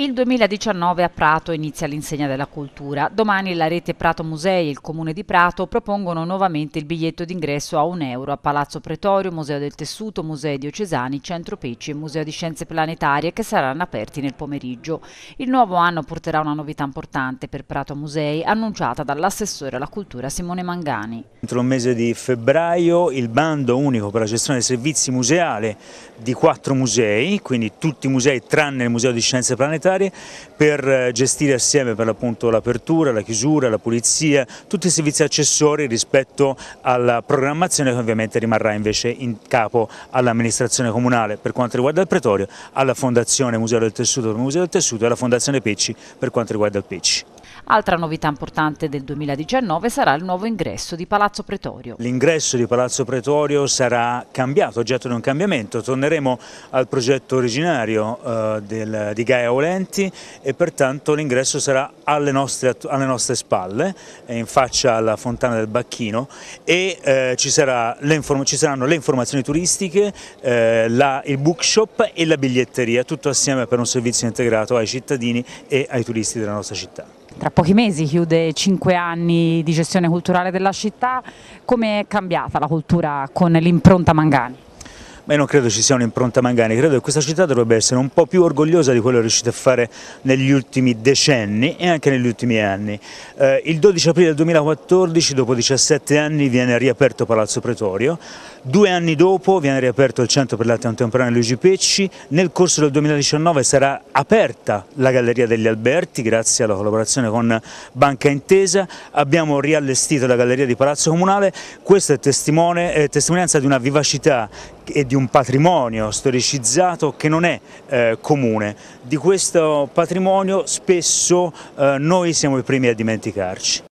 Il 2019 a Prato inizia l'insegna della cultura. Domani la rete Prato Musei e il comune di Prato propongono nuovamente il biglietto d'ingresso a un euro a Palazzo Pretorio, Museo del Tessuto, Musei Diocesani, Centro Pecci e Museo di Scienze Planetarie che saranno aperti nel pomeriggio. Il nuovo anno porterà una novità importante per Prato Musei annunciata dall'assessore alla cultura Simone Mangani. Entro il mese di febbraio il bando unico per la gestione dei servizi museale di quattro musei, quindi tutti i musei tranne il Museo di Scienze Planetarie sanitarie per eh, gestire assieme per l'apertura, la chiusura, la pulizia, tutti i servizi accessori rispetto alla programmazione che ovviamente rimarrà invece in capo all'amministrazione comunale per quanto riguarda il pretorio, alla Fondazione Museo del Tessuto per il Museo del Tessuto e alla Fondazione Pecci per quanto riguarda il Pecci. Altra novità importante del 2019 sarà il nuovo ingresso di Palazzo Pretorio. L'ingresso di Palazzo Pretorio sarà cambiato, oggetto di un cambiamento. Torneremo al progetto originario eh, del, di Gaia Olenti e pertanto l'ingresso sarà alle nostre, alle nostre, spalle, eh, in faccia alla fontana del Bacchino e eh, ci, sarà ci, saranno le informazioni turistiche, eh, la, il bookshop e la biglietteria, tutto assieme per un servizio integrato ai cittadini e ai turisti della nostra città tra pochi mesi chiude cinque anni di gestione culturale della città, come è cambiata la cultura con l'impronta Mangani? ma io non credo ci sia un'impronta Mangani, credo che questa città dovrebbe essere un po' più orgogliosa di quello che è riuscita a fare negli ultimi decenni e anche negli ultimi anni. Eh, il 12 aprile 2014, dopo 17 anni, viene riaperto Palazzo Pretorio, due anni dopo viene riaperto il Centro per l'Arte Contemporanea Luigi Pecci, nel corso del 2019 sarà aperta la Galleria degli Alberti, grazie alla collaborazione con Banca Intesa, abbiamo riallestito la Galleria di Palazzo Comunale, questa è eh, testimonianza di una vivacità e di un patrimonio storicizzato che non è eh, comune. Di questo patrimonio spesso eh, noi siamo i primi a dimenticarci.